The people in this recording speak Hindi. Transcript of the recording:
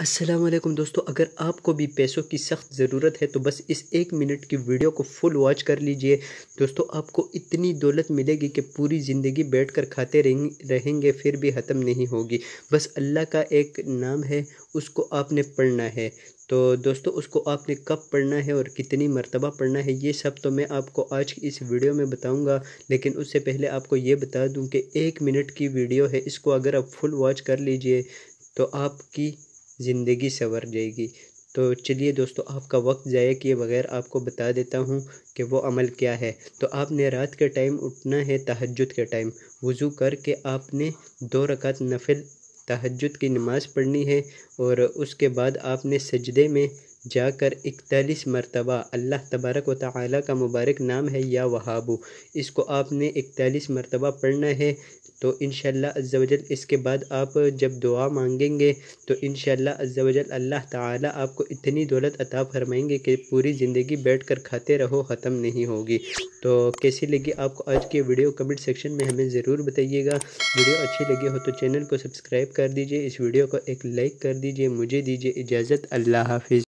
असलम दोस्तों अगर आपको भी पैसों की सख्त ज़रूरत है तो बस इस एक मिनट की वीडियो को फुल वॉच कर लीजिए दोस्तों आपको इतनी दौलत मिलेगी कि पूरी ज़िंदगी बैठकर खाते रहेंगे फिर भी ख़त्म नहीं होगी बस अल्लाह का एक नाम है उसको आपने पढ़ना है तो दोस्तों उसको आपने कब पढ़ना है और कितनी मरतबा पढ़ना है ये सब तो मैं आपको आज की इस वीडियो में बताऊंगा लेकिन उससे पहले आपको ये बता दूं कि एक मिनट की वीडियो है इसको अगर आप फुल वॉच कर लीजिए तो आपकी ज़िंदगी सवर जाएगी तो चलिए दोस्तों आपका वक्त ज़ाया किए बगैर आपको बता देता हूँ कि वो अमल क्या है तो आपने रात के टाइम उठना है तहजद के टाइम वज़ू करके आपने दो रक़त नफिल तहजद की नमाज़ पढ़नी है और उसके बाद आपने सजदे में जाकर इकतालीस मरतबा अल्लाह तबारक व ताली का मुबारक नाम है या वहाबू इसको आपने इकतालीस मरतबा पढ़ना है तो इन शजल इसके बाद आप जब दुआ मांगेंगे तो इन शजल अल्लाह ताला आपको इतनी दौलत अता फरमाएंगे कि पूरी ज़िंदगी बैठ कर खाते रहो ख़त्म नहीं होगी तो कैसी लगी आपको आज की वीडियो कमेंट सेक्शन में हमें ज़रूर बताइएगा वीडियो अच्छी लगी हो तो चैनल को सब्सक्राइब कर दीजिए इस वीडियो को एक लाइक कर दीजिए मुझे दीजिए इजाज़त अल्लाह हाफिज़